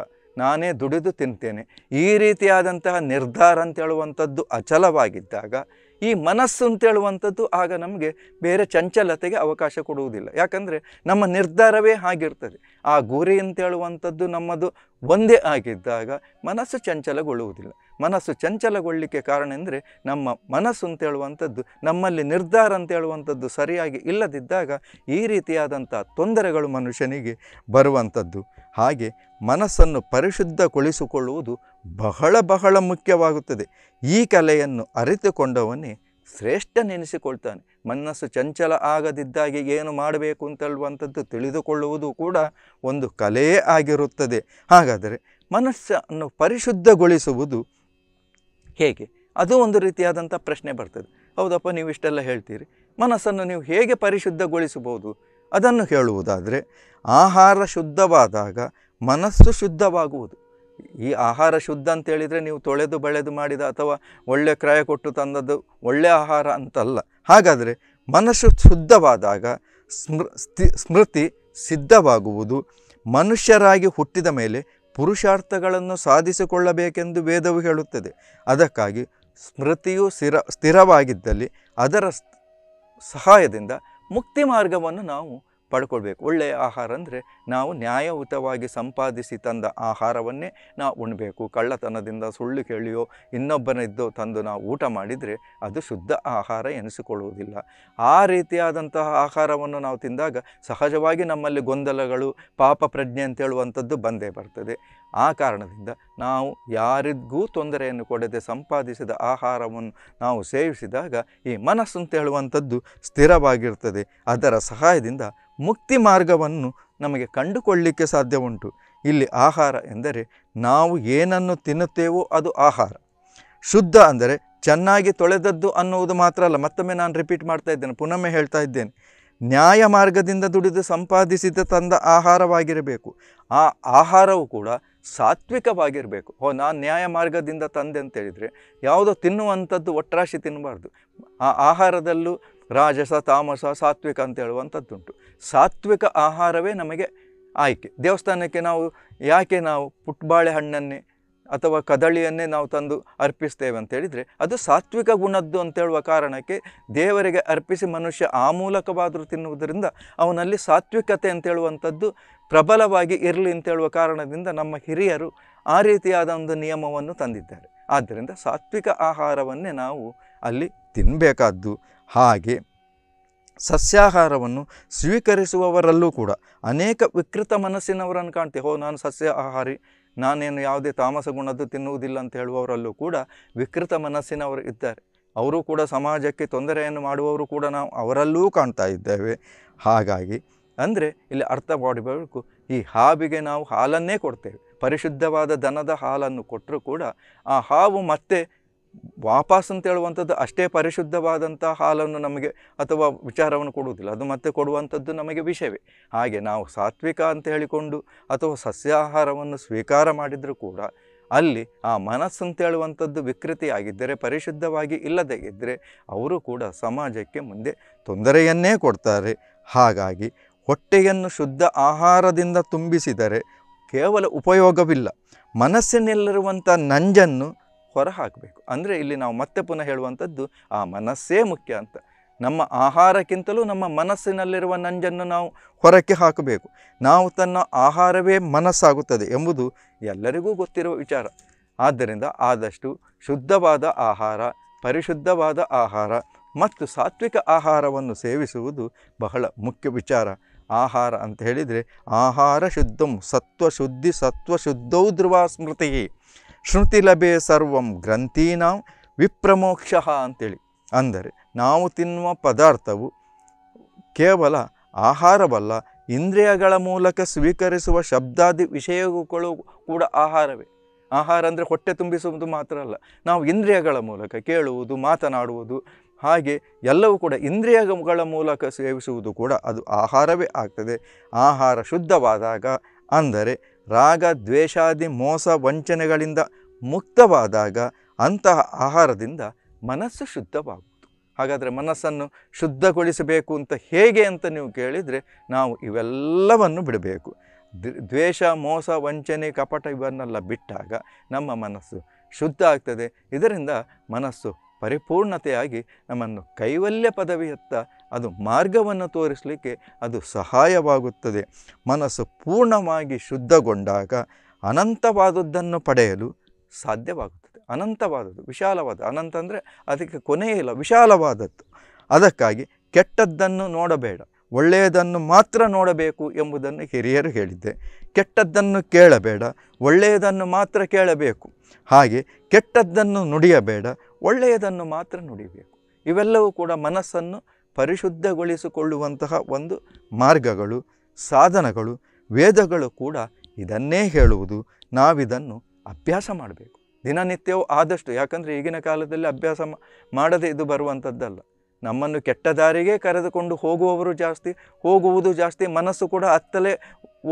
[SPEAKER 1] ನಾನೇ ದುಡಿದು ತಿಂತೇನೆ ಈ ರೀತಿಯಾದಂತಹ ನಿರ್ಧಾರ ಅಂತೇಳುವಂಥದ್ದು ಅಚಲವಾಗಿದ್ದಾಗ ಈ ಮನಸ್ಸು ಅಂತೇಳುವಂಥದ್ದು ಆಗ ನಮಗೆ ಬೇರೆ ಚಂಚಲತೆಗೆ ಅವಕಾಶ ಕೊಡುವುದಿಲ್ಲ ಯಾಕಂದರೆ ನಮ್ಮ ನಿರ್ಧಾರವೇ ಆಗಿರ್ತದೆ ಆ ಗುರಿ ಅಂತೇಳುವಂಥದ್ದು ನಮ್ಮದು ಒಂದೇ ಆಗಿದ್ದಾಗ ಮನಸ್ಸು ಚಂಚಲಗೊಳ್ಳುವುದಿಲ್ಲ ಮನಸ್ಸು ಚಂಚಲಗೊಳ್ಳಿಕ್ಕೆ ಕಾರಣ ಎಂದರೆ ನಮ್ಮ ಮನಸ್ಸು ಅಂತ ಹೇಳುವಂಥದ್ದು ನಮ್ಮಲ್ಲಿ ನಿರ್ಧಾರ ಅಂತ ಹೇಳುವಂಥದ್ದು ಸರಿಯಾಗಿ ಇಲ್ಲದಿದ್ದಾಗ ಈ ರೀತಿಯಾದಂಥ ತೊಂದರೆಗಳು ಮನುಷ್ಯನಿಗೆ ಬರುವಂಥದ್ದು ಹಾಗೆ ಮನಸ್ಸನ್ನು ಪರಿಶುದ್ಧಗೊಳಿಸಿಕೊಳ್ಳುವುದು ಬಹಳ ಬಹಳ ಮುಖ್ಯವಾಗುತ್ತದೆ ಈ ಕಲೆಯನ್ನು ಅರಿತುಕೊಂಡವನೇ ಶ್ರೇಷ್ಠನೆನಿಸಿಕೊಳ್ತಾನೆ ಮನಸ್ಸು ಚಂಚಲ ಆಗದಿದ್ದಾಗೆ ಏನು ಮಾಡಬೇಕು ಅಂತೇಳುವಂಥದ್ದು ತಿಳಿದುಕೊಳ್ಳುವುದು ಕೂಡ ಒಂದು ಕಲೆಯೇ ಆಗಿರುತ್ತದೆ ಹಾಗಾದರೆ ಮನಸ್ಸನ್ನು ಪರಿಶುದ್ಧಗೊಳಿಸುವುದು ಹೇಗೆ ಅದು ಒಂದು ರೀತಿಯಾದಂಥ ಪ್ರಶ್ನೆ ಬರ್ತದೆ ಹೌದಪ್ಪ ನೀವು ಇಷ್ಟೆಲ್ಲ ಹೇಳ್ತೀರಿ ಮನಸ್ಸನ್ನು ನೀವು ಹೇಗೆ ಪರಿಶುದ್ಧಗೊಳಿಸಬಹುದು ಅದನ್ನು ಹೇಳುವುದಾದರೆ ಆಹಾರ ಶುದ್ಧವಾದಾಗ ಮನಸ್ಸು ಶುದ್ಧವಾಗುವುದು ಈ ಆಹಾರ ಶುದ್ಧ ಅಂತೇಳಿದರೆ ನೀವು ತೊಳೆದು ಬಳೆದು ಮಾಡಿದ ಅಥವಾ ಒಳ್ಳೆ ಕ್ರಯ ಕೊಟ್ಟು ತಂದದ್ದು ಒಳ್ಳೆ ಆಹಾರ ಅಂತಲ್ಲ ಹಾಗಾದರೆ ಮನಸ್ಸು ಶುದ್ಧವಾದಾಗ ಸ್ಮೃ ಸ್ಮೃತಿ ಸಿದ್ಧವಾಗುವುದು ಮನುಷ್ಯರಾಗಿ ಹುಟ್ಟಿದ ಮೇಲೆ ಪುರುಷಾರ್ಥಗಳನ್ನು ಸಾಧಿಸಿಕೊಳ್ಳಬೇಕೆಂದು ವೇದವು ಹೇಳುತ್ತದೆ ಅದಕ್ಕಾಗಿ ಸ್ಮೃತಿಯು ಸ್ಥಿರ ಸ್ಥಿರವಾಗಿದ್ದಲ್ಲಿ ಅದರ ಸಹಾಯದಿಂದ ಮುಕ್ತಿ ಮಾರ್ಗವನ್ನು ನಾವು ಪಡ್ಕೊಳ್ಬೇಕು ಒಳ್ಳೆಯ ಆಹಾರ ಅಂದರೆ ನಾವು ನ್ಯಾಯಯುತವಾಗಿ ಸಂಪಾದಿಸಿ ತಂದ ಆಹಾರವನ್ನೇ ನಾವು ಉಣಬೇಕು ಕಳ್ಳತನದಿಂದ ಸುಳ್ಳು ಕೇಳಿಯೋ ಇನ್ನೊಬ್ಬನಿದ್ದು ತಂದು ನಾವು ಊಟ ಮಾಡಿದರೆ ಅದು ಶುದ್ಧ ಆಹಾರ ಎನಿಸಿಕೊಳ್ಳುವುದಿಲ್ಲ ಆ ರೀತಿಯಾದಂತಹ ಆಹಾರವನ್ನು ನಾವು ತಿಂದಾಗ ಸಹಜವಾಗಿ ನಮ್ಮಲ್ಲಿ ಗೊಂದಲಗಳು ಪಾಪ ಪ್ರಜ್ಞೆ ಅಂತೇಳುವಂಥದ್ದು ಬಂದೇ ಬರ್ತದೆ ಆ ಕಾರಣದಿಂದ ನಾವು ಯಾರಿಗೂ ತೊಂದರೆಯನ್ನು ಕೊಡದೆ ಸಂಪಾದಿಸಿದ ಆಹಾರವನ್ನು ನಾವು ಸೇವಿಸಿದಾಗ ಈ ಮನಸ್ಸು ಅಂತ ಹೇಳುವಂಥದ್ದು ಸ್ಥಿರವಾಗಿರ್ತದೆ ಅದರ ಸಹಾಯದಿಂದ ಮುಕ್ತಿ ಮಾರ್ಗವನ್ನು ನಮಗೆ ಕಂಡುಕೊಳ್ಳಲಿಕ್ಕೆ ಸಾಧ್ಯ ಉಂಟು ಇಲ್ಲಿ ಆಹಾರ ಎಂದರೆ ನಾವು ಏನನ್ನು ತಿನ್ನುತ್ತೇವೋ ಅದು ಆಹಾರ ಶುದ್ಧ ಅಂದರೆ ಚೆನ್ನಾಗಿ ತೊಳೆದದ್ದು ಅನ್ನುವುದು ಮಾತ್ರ ಅಲ್ಲ ಮತ್ತೊಮ್ಮೆ ನಾನು ರಿಪೀಟ್ ಮಾಡ್ತಾ ಇದ್ದೇನೆ ಪುನೊಮ್ಮೆ ಹೇಳ್ತಾ ಇದ್ದೇನೆ ನ್ಯಾಯ ಮಾರ್ಗದಿಂದ ದುಡಿದು ಸಂಪಾದಿಸಿದ ತಂದ ಆಹಾರವಾಗಿರಬೇಕು ಆ ಆಹಾರವು ಕೂಡ ಸಾತ್ವಿಕವಾಗಿರಬೇಕು ಓ ನಾನು ನ್ಯಾಯ ಮಾರ್ಗದಿಂದ ತಂದೆ ಅಂತೇಳಿದರೆ ಯಾವುದೋ ತಿನ್ನುವಂಥದ್ದು ಒಟ್ರಾಶಿ ತಿನ್ನಬಾರ್ದು ಆ ಆಹಾರದಲ್ಲೂ ರಾಜಸ ತಾಮಸ ಸಾತ್ವಿಕ ಅಂತ ಹೇಳುವಂಥದ್ದುಂಟು ಸಾತ್ವಿಕ ಆಹಾರವೇ ನಮಗೆ ಆಯ್ಕೆ ದೇವಸ್ಥಾನಕ್ಕೆ ನಾವು ಯಾಕೆ ನಾವು ಪುಟ್ಬಾಳೆ ಹಣ್ಣನ್ನೇ ಅಥವಾ ಕದಳಿಯನ್ನೇ ನಾವು ತಂದು ಅರ್ಪಿಸ್ತೇವೆ ಅಂತೇಳಿದರೆ ಅದು ಸಾತ್ವಿಕ ಗುಣದ್ದು ಅಂತೇಳುವ ಕಾರಣಕ್ಕೆ ದೇವರಿಗೆ ಅರ್ಪಿಸಿ ಮನುಷ್ಯ ಆ ಮೂಲಕವಾದರೂ ತಿನ್ನುವುದರಿಂದ ಅವನಲ್ಲಿ ಸಾತ್ವಿಕತೆ ಅಂತೇಳುವಂಥದ್ದು ಪ್ರಬಲವಾಗಿ ಇರಲಿ ಅಂತೇಳುವ ಕಾರಣದಿಂದ ನಮ್ಮ ಹಿರಿಯರು ಆ ರೀತಿಯಾದ ಒಂದು ನಿಯಮವನ್ನು ತಂದಿದ್ದಾರೆ ಆದ್ದರಿಂದ ಸಾತ್ವಿಕ ಆಹಾರವನ್ನೇ ನಾವು ಅಲ್ಲಿ ತಿನ್ನಬೇಕಾದ್ದು ಹಾಗೆ ಸಸ್ಯಾಹಾರವನ್ನು ಸ್ವೀಕರಿಸುವವರಲ್ಲೂ ಕೂಡ ಅನೇಕ ವಿಕೃತ ಮನಸ್ಸಿನವರನ್ನು ಕಾಣ್ತೀವಿ ಹೋ ನಾನು ಸಸ್ಯ ಆಹಾರಿ ನಾನೇನು ಯಾವುದೇ ತಾಮಸ ಗುಣದ್ದು ತಿನ್ನುವುದಿಲ್ಲ ಅಂತ ಹೇಳುವವರಲ್ಲೂ ಕೂಡ ವಿಕೃತ ಮನಸ್ಸಿನವರು ಇದ್ದಾರೆ ಅವರು ಕೂಡ ಸಮಾಜಕ್ಕೆ ತೊಂದರೆಯನ್ನು ಮಾಡುವವರು ಕೂಡ ನಾವು ಅವರಲ್ಲೂ ಕಾಣ್ತಾ ಇದ್ದೇವೆ ಹಾಗಾಗಿ ಅಂದರೆ ಇಲ್ಲಿ ಅರ್ಥ ಮಾಡಬೇಕು ಈ ಹಾವಿಗೆ ನಾವು ಹಾಲನ್ನೇ ಕೊಡ್ತೇವೆ ಪರಿಶುದ್ಧವಾದ ದನದ ಹಾಲನ್ನು ಕೊಟ್ಟರೂ ಕೂಡ ಆ ಹಾವು ಮತ್ತೆ ವಾಪಸ್ ಅಂತ ಹೇಳುವಂಥದ್ದು ಅಷ್ಟೇ ಪರಿಶುದ್ಧವಾದಂಥ ಹಾಲನ್ನು ನಮಗೆ ಅಥವಾ ವಿಚಾರವನ್ನು ಕೊಡುವುದಿಲ್ಲ ಅದು ಮತ್ತೆ ಕೊಡುವಂಥದ್ದು ನಮಗೆ ವಿಷಯವೇ ಹಾಗೆ ನಾವು ಸಾತ್ವಿಕ ಅಂತ ಹೇಳಿಕೊಂಡು ಅಥವಾ ಸಸ್ಯಾಹಾರವನ್ನು ಸ್ವೀಕಾರ ಮಾಡಿದರೂ ಕೂಡ ಅಲ್ಲಿ ಆ ಮನಸ್ಸು ಅಂತ ಹೇಳುವಂಥದ್ದು ವಿಕೃತಿಯಾಗಿದ್ದರೆ ಪರಿಶುದ್ಧವಾಗಿ ಇಲ್ಲದೇ ಇದ್ದರೆ ಅವರು ಕೂಡ ಸಮಾಜಕ್ಕೆ ಮುಂದೆ ತೊಂದರೆಯನ್ನೇ ಕೊಡ್ತಾರೆ ಹಾಗಾಗಿ ಹೊಟ್ಟೆಯನ್ನು ಶುದ್ಧ ಆಹಾರದಿಂದ ತುಂಬಿಸಿದರೆ ಕೇವಲ ಉಪಯೋಗವಿಲ್ಲ ಮನಸ್ಸಿನಲ್ಲಿರುವಂಥ ನಂಜನ್ನು ಹೊರ ಹಾಕಬೇಕು ಅಂದರೆ ಇಲ್ಲಿ ನಾವು ಮತ್ತೆ ಪುನಃ ಹೇಳುವಂಥದ್ದು ಆ ಮನಸ್ಸೇ ಮುಖ್ಯ ಅಂತ ನಮ್ಮ ಆಹಾರಕ್ಕಿಂತಲೂ ನಮ್ಮ ಮನಸ್ಸಿನಲ್ಲಿರುವ ನಂಜನ್ನು ನಾವು ಹೊರಕ್ಕೆ ಹಾಕಬೇಕು ನಾವು ತನ್ನ ಆಹಾರವೇ ಮನಸ್ಸಾಗುತ್ತದೆ ಎಂಬುದು ಎಲ್ಲರಿಗೂ ಗೊತ್ತಿರುವ ವಿಚಾರ ಆದ್ದರಿಂದ ಆದಷ್ಟು ಶುದ್ಧವಾದ ಆಹಾರ ಪರಿಶುದ್ಧವಾದ ಆಹಾರ ಮತ್ತು ಸಾತ್ವಿಕ ಆಹಾರವನ್ನು ಸೇವಿಸುವುದು ಬಹಳ ಮುಖ್ಯ ವಿಚಾರ ಆಹಾರ ಅಂತ ಹೇಳಿದರೆ ಆಹಾರ ಶುದ್ಧಂ ಸತ್ವ ಶುದ್ಧೌ ಧ್ರುವ ಸ್ಮೃತಿ ಶ್ರುತಿ ಲಭೆ ಸರ್ವಂ ಗ್ರಂಥೀನಾಂ ವಿಪ್ರಮೋಕ್ಷ ಅಂತೇಳಿ ಅಂದರೆ ನಾವು ತಿನ್ನುವ ಪದಾರ್ಥವು ಕೇವಲ ಆಹಾರವಲ್ಲ ಇಂದ್ರಿಯಗಳ ಮೂಲಕ ಸ್ವೀಕರಿಸುವ ಶಬ್ದಾದಿ ವಿಷಯಗಳು ಕೂಡ ಆಹಾರವೇ ಆಹಾರ ಅಂದರೆ ಹೊಟ್ಟೆ ತುಂಬಿಸುವುದು ಮಾತ್ರ ಅಲ್ಲ ನಾವು ಇಂದ್ರಿಯಗಳ ಮೂಲಕ ಕೇಳುವುದು ಮಾತನಾಡುವುದು ಹಾಗೆ ಎಲ್ಲವೂ ಕೂಡ ಇಂದ್ರಿಯಗಳ ಮೂಲಕ ಸೇವಿಸುವುದು ಕೂಡ ಅದು ಆಹಾರವೇ ಆಗ್ತದೆ ಆಹಾರ ಶುದ್ಧವಾದಾಗ ಅಂದರೆ ರಾಗ ದ್ವೇಷಾದಿ ಮೋಸ ವಂಚನೆಗಳಿಂದ ಮುಕ್ತವಾದಾಗ ಅಂತಹ ಆಹಾರದಿಂದ ಮನಸ್ಸು ಶುದ್ಧವಾಗುವುದು ಹಾಗಾದರೆ ಮನಸ್ಸನ್ನು ಶುದ್ಧಗೊಳಿಸಬೇಕು ಅಂತ ಹೇಗೆ ಅಂತ ನೀವು ಕೇಳಿದರೆ ನಾವು ಇವೆಲ್ಲವನ್ನು ಬಿಡಬೇಕು ದ್ವೇಷ ಮೋಸ ವಂಚನೆ ಕಪಟ ಇವನ್ನೆಲ್ಲ ಬಿಟ್ಟಾಗ ನಮ್ಮ ಮನಸ್ಸು ಶುದ್ಧ ಆಗ್ತದೆ ಇದರಿಂದ ಮನಸ್ಸು ಪರಿಪೂರ್ಣತೆಯಾಗಿ ನಮ್ಮನ್ನು ಕೈವಲ್ಯ ಪದವಿಯತ್ತ ಅದು ಮಾರ್ಗವನ್ನು ತೋರಿಸಲಿಕ್ಕೆ ಅದು ಸಹಾಯವಾಗುತ್ತದೆ ಮನಸ್ಸು ಪೂರ್ಣವಾಗಿ ಶುದ್ಧಗೊಂಡಾಗ ಅನಂತವಾದದ್ದನ್ನು ಪಡೆಯಲು ಸಾಧ್ಯವಾಗುತ್ತದೆ ಅನಂತವಾದದ್ದು ವಿಶಾಲವಾದ ಅನಂತ ಅಂದರೆ ಅದಕ್ಕೆ ಕೊನೆಯೇ ಇಲ್ಲ ವಿಶಾಲವಾದದ್ದು ಅದಕ್ಕಾಗಿ ಕೆಟ್ಟದ್ದನ್ನು ನೋಡಬೇಡ ಒಳ್ಳೆಯದನ್ನು ಮಾತ್ರ ನೋಡಬೇಕು ಎಂಬುದನ್ನು ಹಿರಿಯರು ಹೇಳಿದ್ದೆ ಕೆಟ್ಟದ್ದನ್ನು ಕೇಳಬೇಡ ಒಳ್ಳೆಯದನ್ನು ಮಾತ್ರ ಕೇಳಬೇಕು ಹಾಗೆ ಕೆಟ್ಟದ್ದನ್ನು ನುಡಿಯಬೇಡ ಒಳ್ಳೆಯದನ್ನು ಮಾತ್ರ ನುಡಿಬೇಕು ಇವೆಲ್ಲವೂ ಕೂಡ ಮನಸ್ಸನ್ನು ಪರಿಶುದ್ಧಗೊಳಿಸಿಕೊಳ್ಳುವಂತಹ ಒಂದು ಮಾರ್ಗಗಳು ಸಾಧನಗಳು ವೇದಗಳು ಕೂಡ ಇದನ್ನೇ ಹೇಳುವುದು ನಾವಿದನ್ನು ಅಭ್ಯಾಸ ಮಾಡಬೇಕು ದಿನನಿತ್ಯವೂ ಆದಷ್ಟು ಯಾಕಂದರೆ ಈಗಿನ ಕಾಲದಲ್ಲಿ ಅಭ್ಯಾಸ ಮಾಡದೇ ಇದು ಬರುವಂಥದ್ದಲ್ಲ ನಮ್ಮನ್ನು ಕೆಟ್ಟ ದಾರಿಗೆ ಕರೆದುಕೊಂಡು ಹೋಗುವವರು ಜಾಸ್ತಿ ಹೋಗುವುದು ಜಾಸ್ತಿ ಮನಸ್ಸು ಕೂಡ ಅತ್ತಲೇ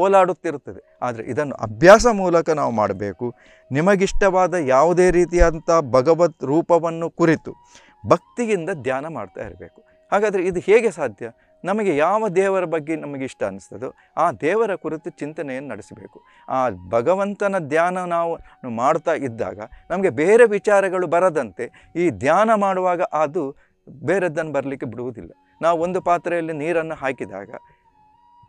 [SPEAKER 1] ಓಲಾಡುತ್ತಿರುತ್ತದೆ ಆದರೆ ಇದನ್ನು ಅಭ್ಯಾಸ ಮೂಲಕ ನಾವು ಮಾಡಬೇಕು ನಿಮಗಿಷ್ಟವಾದ ಯಾವುದೇ ರೀತಿಯಾದಂಥ ಭಗವತ್ ರೂಪವನ್ನು ಕುರಿತು ಭಕ್ತಿಯಿಂದ ಧ್ಯಾನ ಮಾಡ್ತಾ ಇರಬೇಕು ಹಾಗಾದರೆ ಇದು ಹೇಗೆ ಸಾಧ್ಯ ನಮಗೆ ಯಾವ ದೇವರ ಬಗ್ಗೆ ನಮಗೆ ಇಷ್ಟ ಅನ್ನಿಸ್ತದೋ ಆ ದೇವರ ಕುರಿತು ಚಿಂತನೆಯನ್ನು ನಡೆಸಬೇಕು ಆ ಭಗವಂತನ ಧ್ಯಾನ ನಾವು ಮಾಡ್ತಾ ಇದ್ದಾಗ ನಮಗೆ ಬೇರೆ ವಿಚಾರಗಳು ಬರದಂತೆ ಈ ಧ್ಯಾನ ಮಾಡುವಾಗ ಅದು ಬೇರೆದ್ದನ್ನು ಬರಲಿಕ್ಕೆ ಬಿಡುವುದಿಲ್ಲ ನಾವು ಒಂದು ಪಾತ್ರೆಯಲ್ಲಿ ನೀರನ್ನು ಹಾಕಿದಾಗ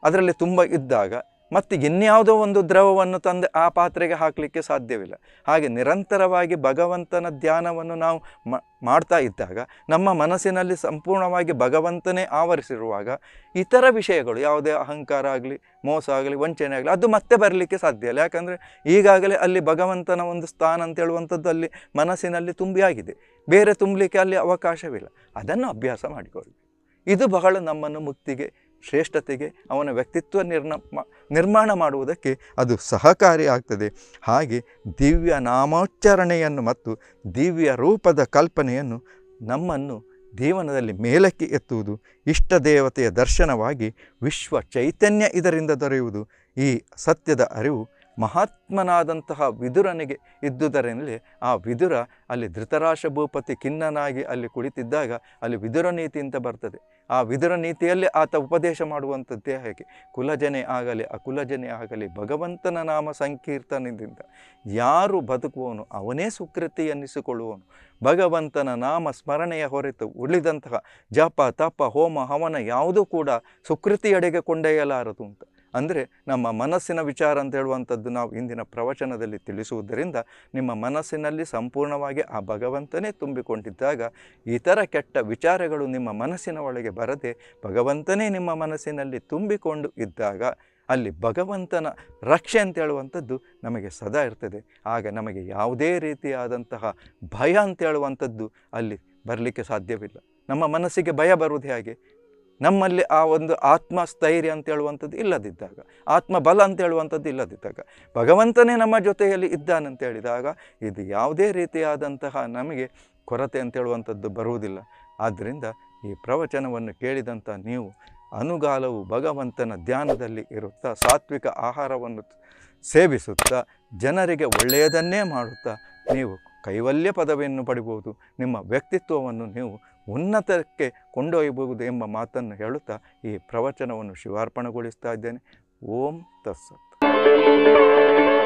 [SPEAKER 1] ಅದರಲ್ಲಿ ತುಂಬ ಇದ್ದಾಗ ಮತ್ತು ಇನ್ಯಾವುದೋ ಒಂದು ದ್ರವವನ್ನು ತಂದು ಆ ಪಾತ್ರೆಗೆ ಹಾಕಲಿಕ್ಕೆ ಸಾಧ್ಯವಿಲ್ಲ ಹಾಗೆ ನಿರಂತರವಾಗಿ ಭಗವಂತನ ಧ್ಯಾನವನ್ನು ನಾವು ಮಾಡ್ತಾ ಇದ್ದಾಗ ನಮ್ಮ ಮನಸ್ಸಿನಲ್ಲಿ ಸಂಪೂರ್ಣವಾಗಿ ಭಗವಂತನೇ ಆವರಿಸಿರುವಾಗ ಇತರ ವಿಷಯಗಳು ಯಾವುದೇ ಅಹಂಕಾರ ಆಗಲಿ ಮೋಸ ಆಗಲಿ ವಂಚನೆ ಆಗಲಿ ಅದು ಮತ್ತೆ ಬರಲಿಕ್ಕೆ ಸಾಧ್ಯ ಇಲ್ಲ ಯಾಕಂದರೆ ಈಗಾಗಲೇ ಅಲ್ಲಿ ಭಗವಂತನ ಒಂದು ಸ್ಥಾನ ಅಂತ ಅಲ್ಲಿ ಮನಸ್ಸಿನಲ್ಲಿ ತುಂಬಿಯಾಗಿದೆ ಬೇರೆ ತುಂಬಲಿಕ್ಕೆ ಅಲ್ಲಿ ಅವಕಾಶವಿಲ್ಲ ಅದನ್ನು ಅಭ್ಯಾಸ ಮಾಡಿಕೊಳ್ಳಿ ಇದು ಬಹಳ ನಮ್ಮನ್ನು ಮುಕ್ತಿಗೆ ಶ್ರೇಷ್ಠತೆಗೆ ಅವನ ವ್ಯಕ್ತಿತ್ವ ನಿರ್ಮ ನಿರ್ಮಾಣ ಮಾಡುವುದಕ್ಕೆ ಅದು ಸಹಕಾರಿಯಾಗ್ತದೆ ಹಾಗೆ ದಿವ್ಯ ನಾಮೋಚ್ಚಾರಣೆಯನ್ನು ಮತ್ತು ದಿವ್ಯ ರೂಪದ ಕಲ್ಪನೆಯನ್ನು ನಮ್ಮನ್ನು ದೇವನದಲ್ಲಿ ಮೇಲಕ್ಕೆ ಎತ್ತುವುದು ಇಷ್ಟ ದೇವತೆಯ ದರ್ಶನವಾಗಿ ವಿಶ್ವ ಚೈತನ್ಯ ಇದರಿಂದ ದೊರೆಯುವುದು ಈ ಸತ್ಯದ ಅರಿವು ಮಹಾತ್ಮನಾದಂತಹ ವಿದುರನಿಗೆ ಇದ್ದುದರಲ್ಲಿ ಆ ವಿದುರ ಅಲ್ಲಿ ಧೃತರಾಶ ಭೂಪತಿ ಖಿನ್ನನಾಗಿ ಅಲ್ಲಿ ಕುಳಿತಿದ್ದಾಗ ಅಲ್ಲಿ ವಿದುರ ನೀತಿ ಅಂತ ಬರ್ತದೆ ಆ ವಿದುರ ನೀತಿಯಲ್ಲಿ ಆತ ಉಪದೇಶ ಮಾಡುವಂಥದ್ದೇ ಹೇಗೆ ಕುಲಜನೆ ಆಗಲಿ ಅಕುಲಜನೆ ಆಗಲಿ ಭಗವಂತನ ನಾಮ ಸಂಕೀರ್ತನದಿಂದ ಯಾರು ಬದುಕುವವನು ಅವನೇ ಸುಕೃತಿ ಎನ್ನಿಸಿಕೊಳ್ಳುವನು ಭಗವಂತನ ನಾಮ ಸ್ಮರಣೆಯ ಹೊರತು ಉಳಿದಂತಹ ಜಪ ತಪ ಹೋಮ ಹವನ ಯಾವುದೂ ಕೂಡ ಸುಕೃತಿಯಡೆಗೆ ಕೊಂಡೊಯ್ಯಲಾರದು ಅಂತ ಅಂದರೆ ನಮ್ಮ ಮನಸ್ಸಿನ ವಿಚಾರ ಅಂತ ಹೇಳುವಂಥದ್ದು ನಾವು ಇಂದಿನ ಪ್ರವಚನದಲ್ಲಿ ತಿಳಿಸುವುದರಿಂದ ನಿಮ್ಮ ಮನಸ್ಸಿನಲ್ಲಿ ಸಂಪೂರ್ಣವಾಗಿ ಆ ಭಗವಂತನೇ ತುಂಬಿಕೊಂಡಿದ್ದಾಗ ಇತರ ಕೆಟ್ಟ ವಿಚಾರಗಳು ನಿಮ್ಮ ಮನಸ್ಸಿನ ಒಳಗೆ ಬರದೆ ಭಗವಂತನೇ ನಿಮ್ಮ ಮನಸ್ಸಿನಲ್ಲಿ ತುಂಬಿಕೊಂಡು ಇದ್ದಾಗ ಅಲ್ಲಿ ಭಗವಂತನ ರಕ್ಷೆ ಅಂತ ಹೇಳುವಂಥದ್ದು ನಮಗೆ ಸದಾ ಇರ್ತದೆ ಆಗ ನಮಗೆ ಯಾವುದೇ ರೀತಿಯಾದಂತಹ ಭಯ ಅಂತ ಹೇಳುವಂಥದ್ದು ಅಲ್ಲಿ ಬರಲಿಕ್ಕೆ ಸಾಧ್ಯವಿಲ್ಲ ನಮ್ಮ ಮನಸ್ಸಿಗೆ ಭಯ ಬರುವುದು ಹೇಗೆ ನಮ್ಮಲ್ಲಿ ಆ ಒಂದು ಆತ್ಮಸ್ಥೈರ್ಯ ಅಂತ ಹೇಳುವಂಥದ್ದು ಇಲ್ಲದಿದ್ದಾಗ ಆತ್ಮಬಲ ಅಂತ ಹೇಳುವಂಥದ್ದು ಇಲ್ಲದಿದ್ದಾಗ ಭಗವಂತನೇ ನಮ್ಮ ಜೊತೆಯಲ್ಲಿ ಇದ್ದಾನಂತ ಹೇಳಿದಾಗ ಇದು ಯಾವುದೇ ರೀತಿಯಾದಂತಹ ನಮಗೆ ಕೊರತೆ ಅಂತ ಹೇಳುವಂಥದ್ದು ಬರುವುದಿಲ್ಲ ಆದ್ದರಿಂದ ಈ ಪ್ರವಚನವನ್ನು ಕೇಳಿದಂಥ ನೀವು ಅನುಗಾಲವು ಭಗವಂತನ ಧ್ಯಾನದಲ್ಲಿ ಇರುತ್ತಾ ಸಾತ್ವಿಕ ಆಹಾರವನ್ನು ಸೇವಿಸುತ್ತಾ ಜನರಿಗೆ ಒಳ್ಳೆಯದನ್ನೇ ಮಾಡುತ್ತಾ ನೀವು ಕೈವಲ್ಯ ಪದವಿಯನ್ನು ಪಡಿಬೋದು ನಿಮ್ಮ ವ್ಯಕ್ತಿತ್ವವನ್ನು ನೀವು ಉನ್ನತಕ್ಕೆ ಕೊಂಡೊಯ್ಯಬಹುದು ಎಂಬ ಮಾತನ್ನು ಹೇಳುತ್ತಾ ಈ ಪ್ರವಚನವನ್ನು ಶಿವಾರ್ಪಣೆಗೊಳಿಸ್ತಾ ಇದ್ದೇನೆ ಓಂ ತತ್ಸತ್